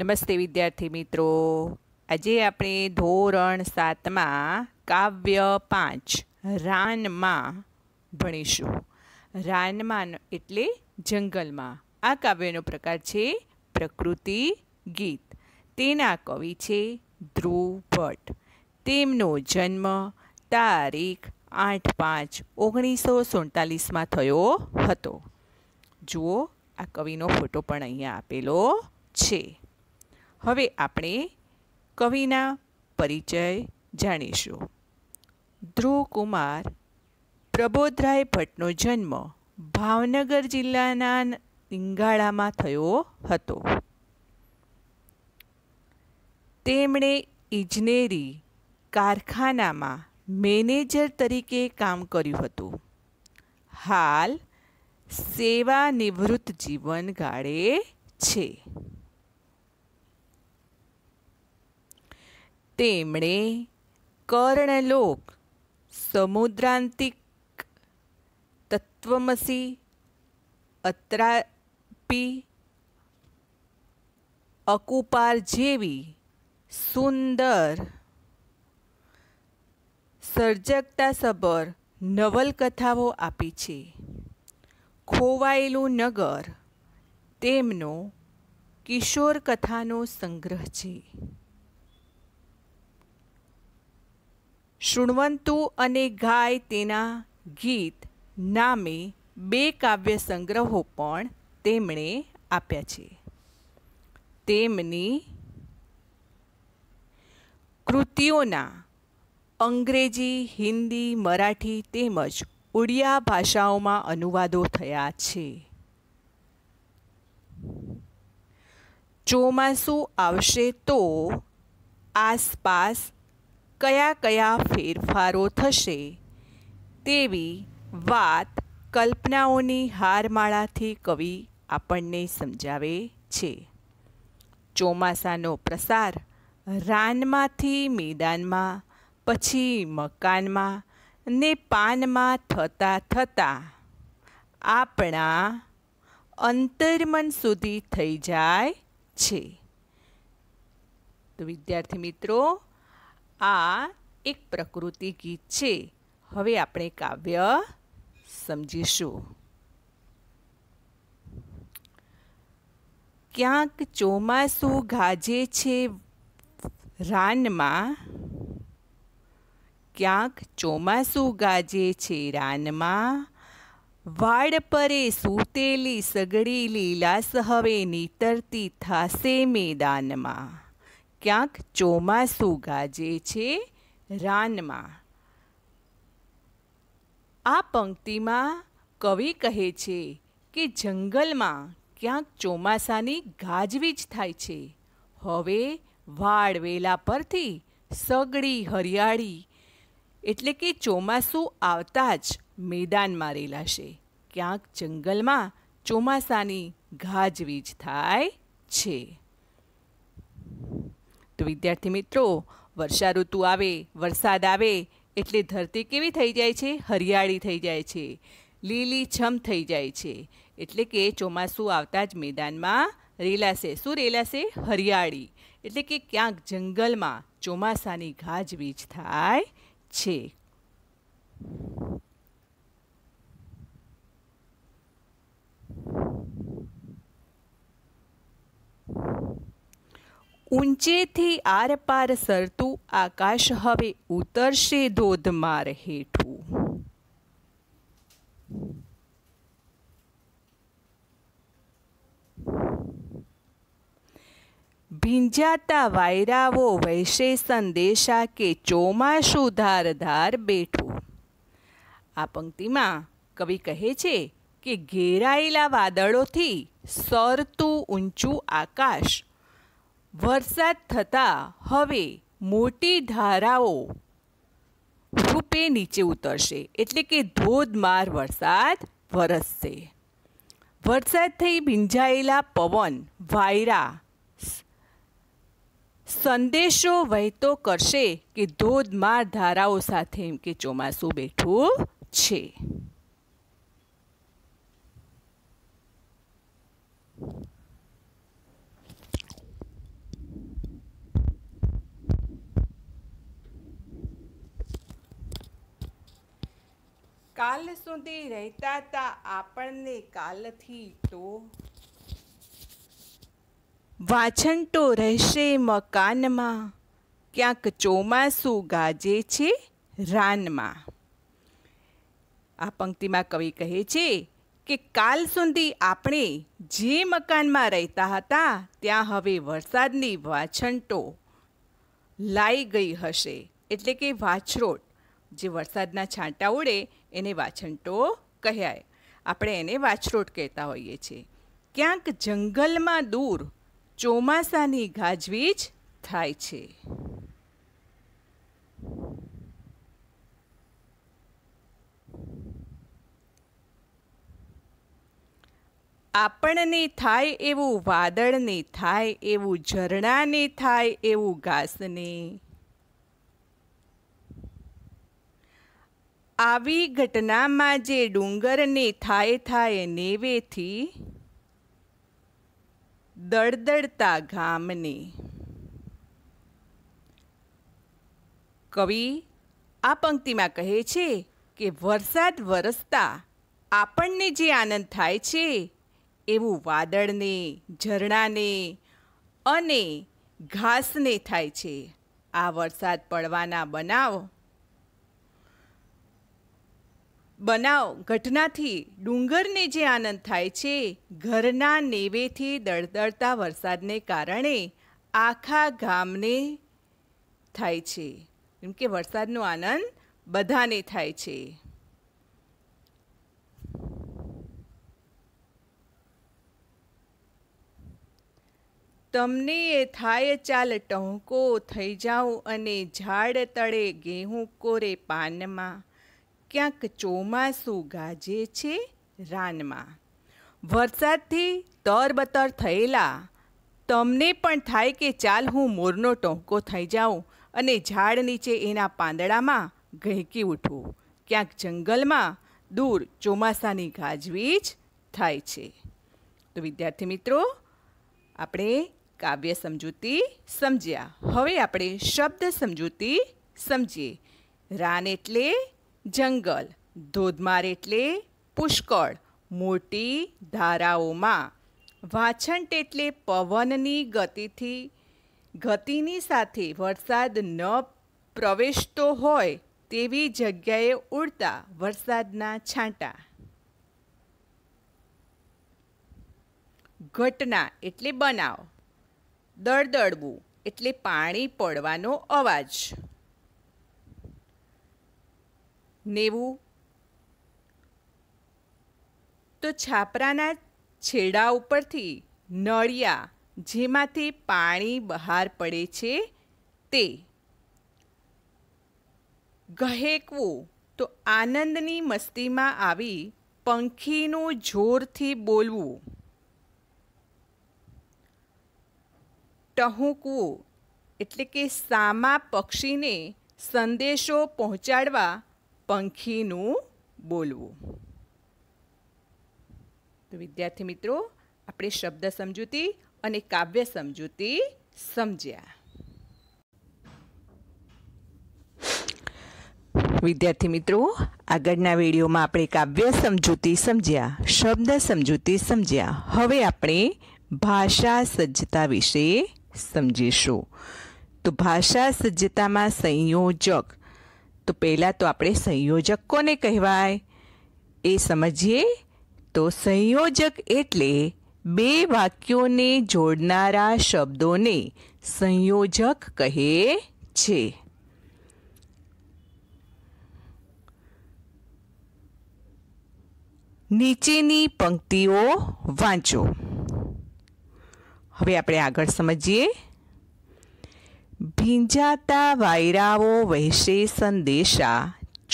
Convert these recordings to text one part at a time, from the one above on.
નમસ્તે વિદ્યાર્થી મિત્રો આજે આપણે ધોરણ સાતમાં કાવ્ય પાંચ રાનમાં ભણીશું રાનમાં એટલે જંગલમાં આ કાવ્યનો પ્રકાર છે પ્રકૃતિ ગીત તેના કવિ છે ધ્રુવ ભટ્ટ તેમનો જન્મ તારીખ આઠ પાંચ ઓગણીસો સુડતાલીસમાં થયો હતો જુઓ આ કવિનો ફોટો પણ અહીંયા આપેલો છે હવે આપણે કવિના પરિચય જાણીશું ધ્રુવ કુમાર પ્રબોધરાય ભટ્ટનો જન્મ ભાવનગર જિલ્લાના લિંગાળામાં થયો હતો તેમણે ઇજનેરી કારખાનામાં મેનેજર તરીકે કામ કર્યું હતું હાલ સેવા નિવૃત્ત જીવન ગાળે છે તેમણે કર્ણલોક સમુદ્રાંતિક તત્વમસી અત્રાપી અકુપાર જેવી સુંદર સર્જકતાસભર નવલકથાઓ આપી છે ખોવાયેલું નગર તેમનો કિશોર કથાનો સંગ્રહ છે શૃણવંતુ અને ગાય તેના ગીત નામે બે કાવ્ય સંગ્રહો પણ તેમણે આપ્યા છે તેમની કૃતિઓના અંગ્રેજી હિન્દી મરાઠી તેમજ ઉડિયા ભાષાઓમાં અનુવાદો થયા છે ચોમાસું આવશે તો આસપાસ કયા કયા ફેરફારો થશે તેવી વાત કલ્પનાઓની હારમાળાથી કવિ આપણને સમજાવે છે ચોમાસાનો પ્રસાર રાનમાંથી મેદાનમાં પછી મકાનમાં ને પાનમાં થતાં થતાં આપણા અંતર્મન સુધી થઈ જાય છે તો વિદ્યાર્થી મિત્રો આ એક પ્રકૃતિ ગીત છે હવે આપણે કાવ્ય સમજીશું ક્યાંક ચોમાસું ગાજે છે રાનમાં ક્યાંક ચોમાસું ગાજે છે રાનમાં વાડ પરે સૂતેલી સગડી લીલાસ હવે નીતરતી થાશે મેદાનમાં ક્યાંક ચોમાસું ગાજે છે રાનમાં આ પંક્તિમાં કવિ કહે છે કે જંગલમાં ક્યાંક ચોમાસાની ગાજવીજ થાય છે હવે વાડ વેલા પરથી સગડી હરિયાળી એટલે કે ચોમાસું આવતા જ મેદાનમાં રેલાશે ક્યાંક જંગલમાં ચોમાસાની ગાજવીજ થાય છે તો વિદ્યાર્થી મિત્રો વર્ષા ઋતુ આવે વરસાદ આવે એટલે ધરતી કેવી થઈ જાય છે હરિયાળી થઈ જાય છે લીલી છમ થઈ જાય છે એટલે કે ચોમાસું આવતા જ મેદાનમાં રેલાશે શું રેલાશે હરિયાળી એટલે કે ક્યાંક જંગલમાં ચોમાસાની ગાજવીજ થાય છે ઊંચેથી આરપાર સરતું આકાશ હવે ઉતરશે ધોધમાર હેઠું ભીંજાતા વાયરાઓ વહેશે સંદેશા કે ચોમાસું ધારધાર બેઠું આ પંક્તિમાં કવિ કહે છે કે ઘેરાયેલા વાદળોથી સરતું ઊંચું આકાશ વરસાદ થતાં હવે મોટી ધારાઓ રૂપે નીચે ઉતરશે એટલે કે ધોધમાર વરસાદ વરસશે વરસાદ થઈ ભીંજાયેલા પવન વાયરા સંદેશો વહેતો કરશે કે ધોધમાર ધારાઓ સાથે એમ કે ચોમાસું બેઠું છે કાલ સુધી રહેતા હતા આપણને કાલથી તો વાછણ તો રહેશે મકાનમાં ક્યાંક ચોમાસું ગાજે છે રાનમાં આ પંક્તિમાં કવિ કહે છે કે કાલ સુધી આપણે જે મકાનમાં રહેતા હતા ત્યાં હવે વરસાદની વાછંટો લાઈ ગઈ હશે એટલે કે વાછરોટ જે વરસાદના છાંટા ઉડે એને વાછંટો કહેવાય આપણે એને વાછરોટ કહેતા હોઈએ છીએ ક્યાંક જંગલમાં દૂર ચોમાસાની ગાજવીજ થાય છે આપણને થાય એવું વાદળને થાય એવું ઝરણાને થાય એવું ઘાસને આવી ઘટનામાં જે ડુંગરને થાય થાય નેવેથી દળદળતા ગામને કવિ આ પંક્તિમાં કહે છે કે વરસાદ વરસતા આપણને જે આનંદ થાય છે એવું વાદળને ઝરણાને અને ઘાસને થાય છે આ વરસાદ પડવાના બનાવ બનાવ ઘટનાથી ડુંગરને જે આનંદ થાય છે ઘરના નેવેથી દળદળતા વરસાદને કારણે આખા ગામને થાય છે કેમ કે વરસાદનો આનંદ બધાને થાય છે તમને એ થાય ચાલ ટહુકો થઈ જાઉં અને ઝાડ તળે ગેહું કોરે પાનમાં ક્યાંક ચોમાસું ગાજે છે રાનમાં વરસાદથી તરબતર થયેલા તમને પણ થાય કે ચાલ હું મોરનો ટોંકો થઈ જાઉં અને ઝાડ નીચે એના પાંદડામાં ગહેકી ઉઠું ક્યાંક જંગલમાં દૂર ચોમાસાની ગાજવીજ થાય છે તો વિદ્યાર્થી મિત્રો આપણે કાવ્ય સમજૂતી સમજ્યા હવે આપણે શબ્દ સમજૂતી સમજીએ રાન એટલે જંગલ ધોધમાર એટલે પુષ્કળ મોટી ધારાઓમાં વાછંટ એટલે પવનની ગતિથી ગતિની સાથે વરસાદ ન પ્રવેશતો હોય તેવી જગ્યાએ ઉડતા વરસાદના છાંટા ઘટના એટલે બનાવ દળદળવું એટલે પાણી પડવાનો અવાજ નેવું તો છાપરાના છેડા ઉપરથી નળિયા જેમાંથી પાણી બહાર પડે છે તે ગહેકવું તો આનંદની મસ્તીમાં આવી પંખીનું જોરથી બોલવું ટહુકવું એટલે કે સામા પક્ષીને સંદેશો પહોંચાડવા પંખીનું બોલવું તો વિદ્યાર્થી મિત્રો આપણે શબ્દ સમજૂતી અને કાવ્ય સમજૂતી સમજ્યા વિદ્યાર્થી મિત્રો આગળના વિડીયોમાં આપણે કાવ્ય સમજૂતી સમજ્યા શબ્દ સમજૂતી સમજ્યા હવે આપણે ભાષા સજ્જતા વિશે સમજીશું તો ભાષા સજ્જતામાં સંયોજક તો પહેલાં તો આપણે સંયોજક કોને કહેવાય એ સમજીએ તો સંયોજક એટલે બે વાક્યોને જોડનારા શબ્દોને સંયોજક કહે છે નીચેની પંક્તિઓ વાંચો હવે આપણે આગળ સમજીએ ભીંજાતા વાયરાઓ વહેશે સંદેશા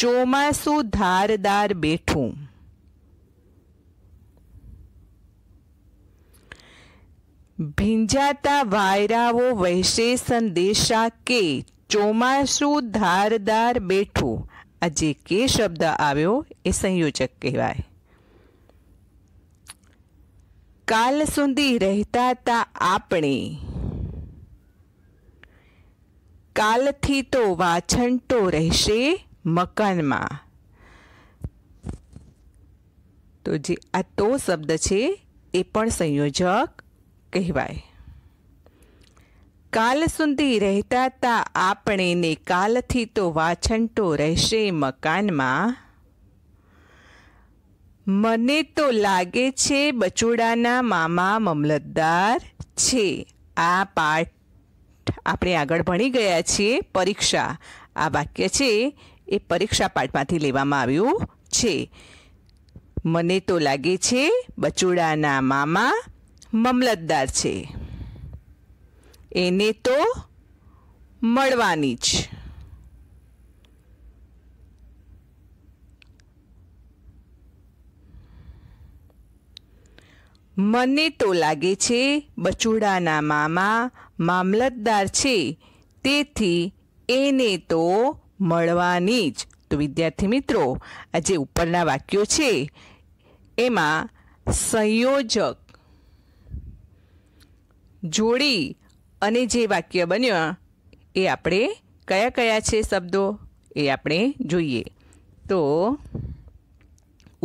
ચોમાસું ધારદાર બેઠું ભીંજાતા વાયરાઓ વહેશે સંદેશા કે ચોમાસું ધારદાર બેઠું આજે કે શબ્દ આવ્યો એ સંયોજક કહેવાય કાલ સુધી રહેતા તા આપણે કાલથી તો વાછંટો રહેશે મકાનમાં તો જે આ તો શબ્દ છે એ પણ સંયોજક કહેવાય કાલ સુધી રહેતા હતા આપણે ને કાલથી તો વાછંટો રહેશે મકાનમાં મને તો લાગે છે બચોડાના મામા મમલતદાર છે આ પાઠ આપણે આગળ ભણી ગયા છીએ પરીક્ષા આ વાક્ય છે એ પરીક્ષા પાઠમાંથી લેવામાં આવ્યું છે મને તો લાગે છે બચુડાના મામા મમલતદાર છે એને તો મળવાની જ મને તો લાગે છે બચુડાના મામા મામલતદાર છે તેથી એને તો મળવાની જ તો વિદ્યાર્થી મિત્રો આ જે ઉપરના વાક્યો છે એમાં સંયોજક જોડી અને જે વાક્ય બન્યા એ આપણે કયા કયા છે શબ્દો એ આપણે જોઈએ તો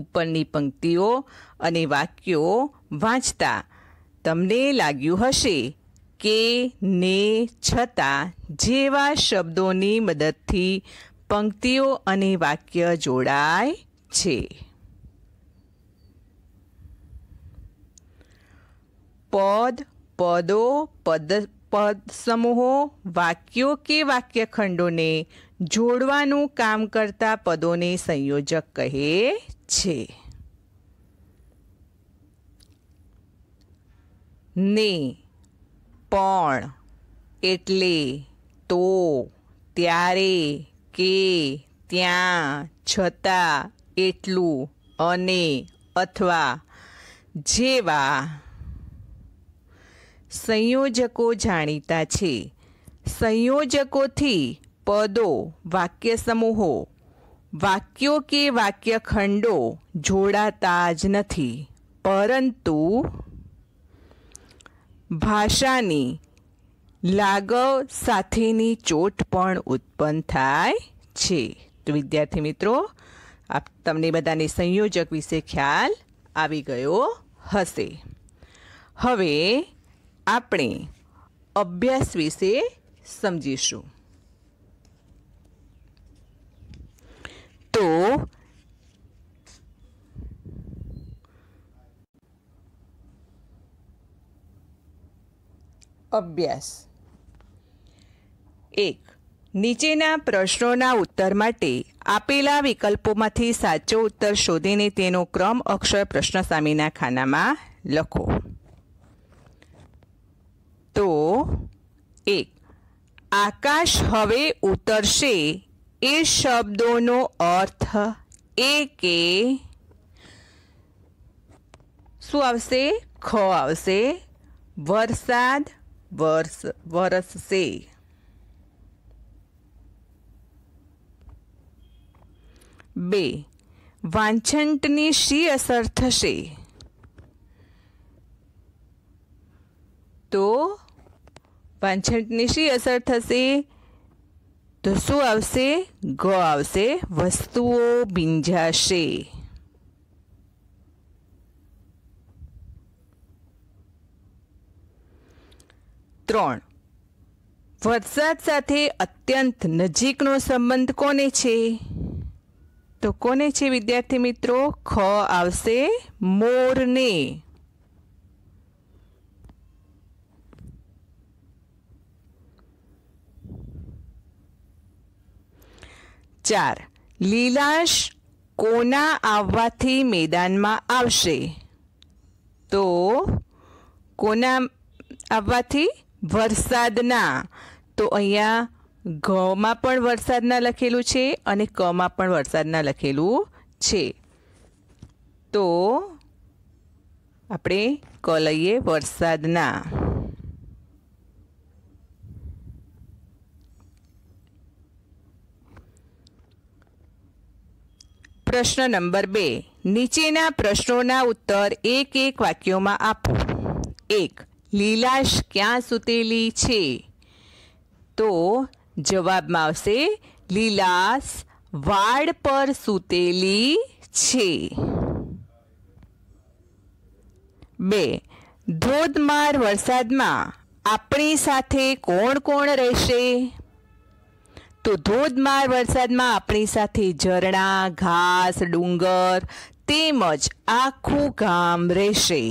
ઉપરની પંક્તિઓ અને વાક્યો વાંચતા તમને લાગ્યું હશે કે ને છતાં જેવા શબ્દોની મદદથી પંક્તિઓ અને વાક્ય જોડાય છે પદ પદો પદ પદ સમૂહો વાક્યો કે વાક્યખંડોને જોડવાનું કામ કરતા પદોને સંયોજક કહે છે ને પણ એટલે તો ત્યારે કે ત્યાં છતાં એટલું અને અથવા જેવા સંયોજકો જાણીતા છે સંયોજકોથી પદો વાક્ય સમૂહો વાક્યો કે વાક્યખંડો જોડાતા જ નથી પરંતુ ભાષાની લાગવ સાથેની ચોટ પણ ઉત્પન્ન થાય છે તો વિદ્યાર્થી મિત્રો આપ તમને બધાને સંયોજક વિશે ખ્યાલ આવી ગયો હશે હવે આપણે અભ્યાસ વિશે સમજીશું તો અભ્યાસ એક નીચેના પ્રશ્નોના ઉત્તર માટે આપેલા વિકલ્પોમાંથી સાચો ઉત્તર શોધીને તેનો ક્રમ અક્ષર પ્રશ્ન સામેના ખાનામાં લખો તો એક આકાશ હવે ઉતરશે એ શબ્દોનો અર્થ એ કે શું આવશે ખ આવશે વરસાદ वर्ष वर्ष से बे वांछनटनी शी असर थे तो वांछनटनी शी असर थे तो शू आ ग आ वस्तुओ बींजाशे ત્રણ વરસાદ સાથે અત્યંત નજીકનો સંબંધ કોને છે તો કોને છે વિદ્યાર્થી મિત્રો ખ આવશે મોરને ચાર લીલાશ કોના આવવાથી મેદાનમાં આવશે તો કોના આવવાથી વરસાદના તો અહીંયા ઘમાં પણ વરસાદના લખેલું છે અને કમાં પણ વરસાદના લખેલું છે તો આપણે ક લઈએ વરસાદના પ્રશ્ન નંબર બે નીચેના પ્રશ્નોના ઉત્તર એક એક વાક્યોમાં આપો એક લીલાશ ક્યાં સૂતેલી છે તો જવાબમાં આવશે લીલાશ વાડ પર સૂતેલી છે બે ધોધમાર વરસાદમાં આપણી સાથે કોણ કોણ રહેશે તો ધોધમાર વરસાદમાં આપણી સાથે ઝરણા ઘાસ ડુંગર તેમજ આખું ગામ રહેશે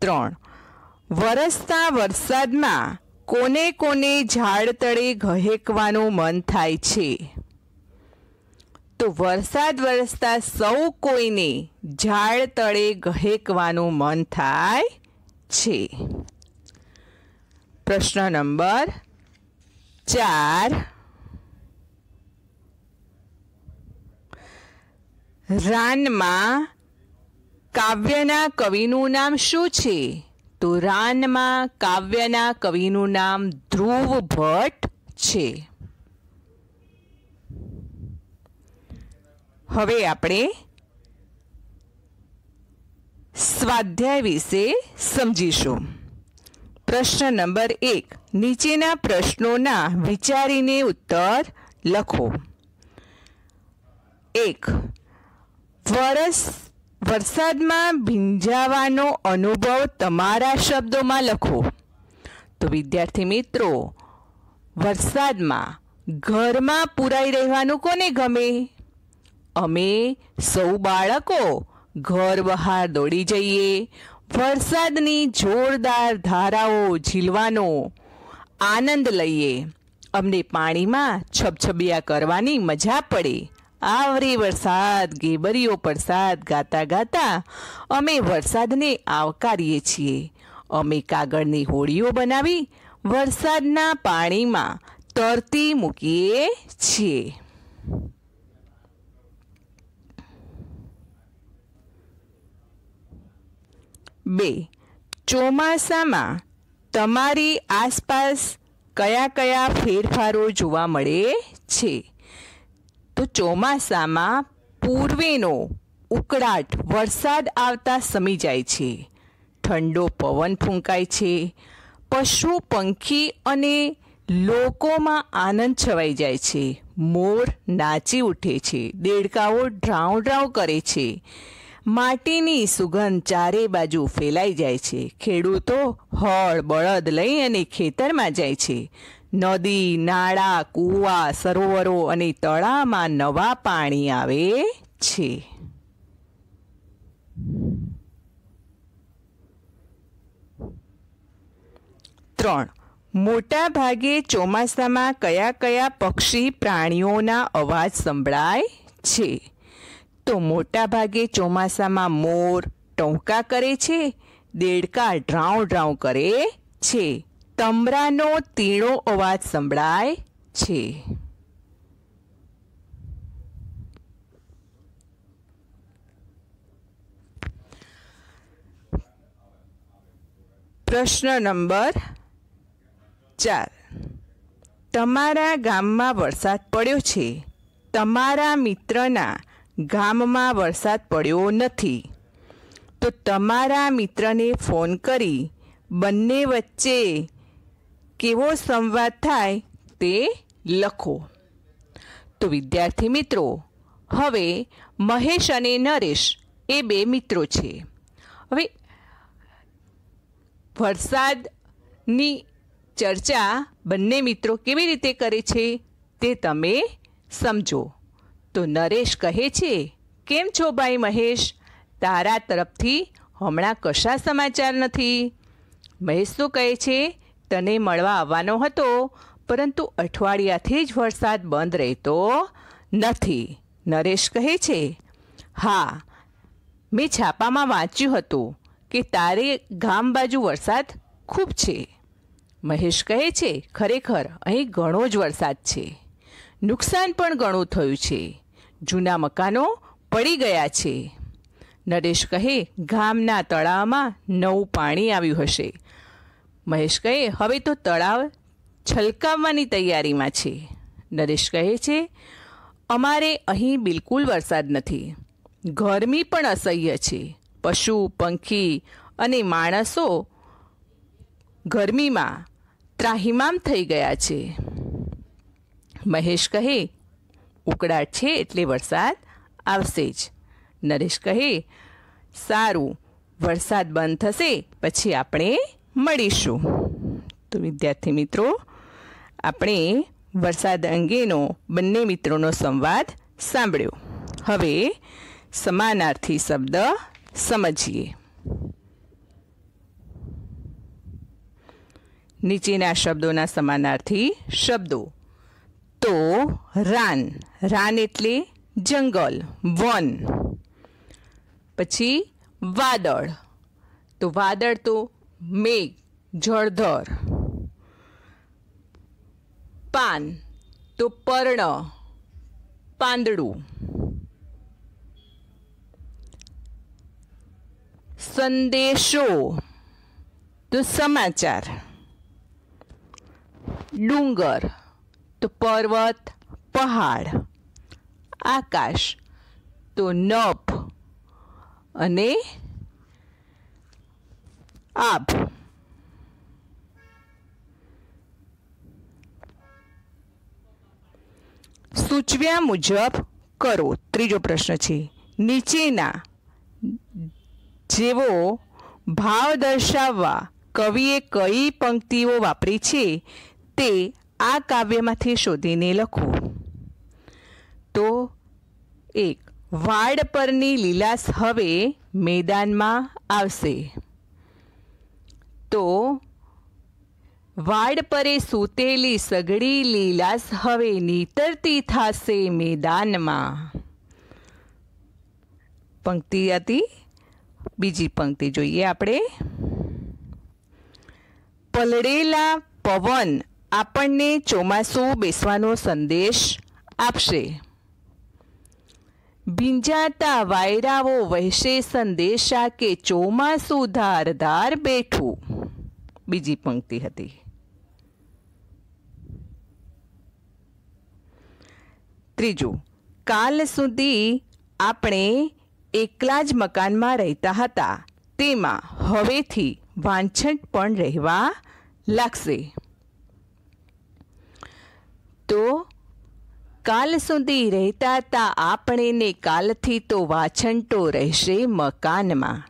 ત્રણ વરસતા વરસાદમાં કોને કોને ઝાડ તળે ગહેકવાનું મન થાય છે તો વરસાદ વરસતા સૌ કોઈને ઝાડ તળે ગહેકવાનું મન થાય છે પ્રશ્ન નંબર ચાર રાનમાં કાવ્યના કવિનું નામ શું છે તો રાનમાં કાવ્યના કવિનું નામ ધ્રુવ ભટ્ટ છે હવે આપણે સ્વાધ્યાય વિશે સમજીશું પ્રશ્ન નંબર એક નીચેના પ્રશ્નોના વિચારીને ઉત્તર લખો એક વર્ષ વરસાદમાં ભીંજાવાનો અનુભવ તમારા શબ્દોમાં લખો તો વિદ્યાર્થી મિત્રો વરસાદમાં ઘરમાં પુરાઈ રહેવાનું કોને ગમે અમે સૌ બાળકો ઘર બહાર દોડી જઈએ વરસાદની જોરદાર ધારાઓ ઝીલવાનો આનંદ લઈએ અમને પાણીમાં છબછબિયા કરવાની મજા પડે આવરી વરસાદ ગેબરીઓ પરસાદ ગાતા ગાતા અમે વરસાદને આવકારીએ છીએ અમે કાગળની હોડીઓ બનાવી વરસાદના પાણીમાં તરતી મૂકીએ છીએ બે ચોમાસામાં તમારી આસપાસ કયા કયા ફેરફારો જોવા મળે છે તો ચોમાસામાં પૂર્વેનો ઉકળાટ વરસાદ આવતા સમી જાય છે ઠંડો પવન ફૂંકાય છે પશુ પંખી અને લોકોમાં આનંદ છવાઈ જાય છે મોર નાચી ઉઠે છે દેડકાઓ ડ્રાઉં ડ્રાઉં કરે છે માટીની સુગંધ ચારે બાજુ ફેલાઈ જાય છે ખેડૂતો હળ બળદ લઈ અને ખેતરમાં જાય છે નદી નાળા કૂવા સરોવરો અને તળામાં નવા પાણી આવે છે ત્રણ મોટા ભાગે ચોમાસામાં કયા કયા પક્ષી પ્રાણીઓના અવાજ સંભળાય છે તો મોટા ભાગે ચોમાસામાં મોર ટોંકા કરે છે દેડકા ડ્રાઉ ડ્રાઉ કરે છે તમરાનો તીણો અવાજ સંભળાય છે પ્રશ્ન નંબર ચાર તમારા ગામમાં વરસાદ પડ્યો છે તમારા મિત્રના ગામમાં વરસાદ પડ્યો નથી તો તમારા મિત્રને ફોન કરી બંને વચ્ચે કેવો સંવાદ થાય તે લખો તો વિદ્યાર્થી મિત્રો હવે મહેશ અને નરેશ એ બે મિત્રો છે હવે વરસાદની ચર્ચા બંને મિત્રો કેવી રીતે કરે છે તે તમે સમજો તો નરેશ કહે છે કેમ છો ભાઈ મહેશ તારા તરફથી હમણાં કશા સમાચાર નથી મહેશ શું કહે છે તને મળવા આવવાનો હતો પરંતુ અઠવાડિયાથી જ વરસાદ બંધ રહેતો નથી નરેશ કહે છે હા મેં છાપામાં વાંચ્યું હતું કે તારે ગામ બાજુ વરસાદ ખૂબ છે મહેશ કહે છે ખરેખર અહીં ઘણો જ વરસાદ છે નુકસાન પણ ઘણું થયું છે જૂના મકાનો પડી ગયા છે નરેશ કહે ગામના તળાવમાં નવું પાણી આવ્યું હશે મહેશ કહે હવે તો તળાવ છલકાવવાની તૈયારીમાં છે નરેશ કહે છે અમારે અહીં બિલકુલ વરસાદ નથી ગરમી પણ અસહ્ય છે પશુ પંખી અને માણસો ગરમીમાં ત્રાહિમામ થઈ ગયા છે મહેશ કહે ઉકળાટ છે એટલે વરસાદ આવશે જ નરેશ કહે સારું વરસાદ બંધ થશે પછી આપણે મળીશું તો વિદ્યાર્થી મિત્રો આપણે વરસાદ અંગેનો બંને મિત્રોનો સંવાદ સાંભળ્યો હવે સમાનાર્થી શબ્દ સમજીએ નીચેના શબ્દોના સમાનાર્થી શબ્દો તો રાન રાન એટલે જંગલ વન પછી વાદળ તો વાદળ તો મેઘ જળધર પાન તો પર્ણ પાંદડું સંદેશો તો સમાચાર ડુંગર તો પર્વત પહાડ આકાશ તો નભ અને up સૂચવ્યા મુજબ કરો ત્રીજો પ્રશ્ન છે નીચેના જેવો ભાવ દર્શાવવા કવિએ કઈ પંક્તિઓ વાપરી છે તે આ કાવ્યમાંથી શોધીને લખો તો એક વાડ પરની લીલાસ હવે મેદાનમાં આવશે તો વાડ પરે સૂતેલી સગડી લીલાસ હવે નીતરતી થાશે મેદાનમાં પંક્તિ હતી બીજી પંક્તિ જોઈએ આપણે પલળેલા પવન આપણને ચોમાસું બેસવાનો સંદેશ આપશે ભીંજાતા વાયરાઓ વહેશે સંદેશા કે ચોમાસું ધારધાર બેઠું બીજી પંક્તિ હતી ત્રીજું કાલ સુધી આપણે એકલા જ મકાનમાં રહેતા હતા તેમાં હવેથી વાંછટ પણ રહેવા લાગશે તો કાલ સુધી રહેતા હતા આપણેને કાલથી તો વાછંટો રહેશે મકાનમાં